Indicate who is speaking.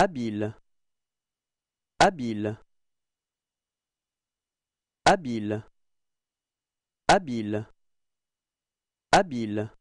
Speaker 1: habile habile habile habile
Speaker 2: habile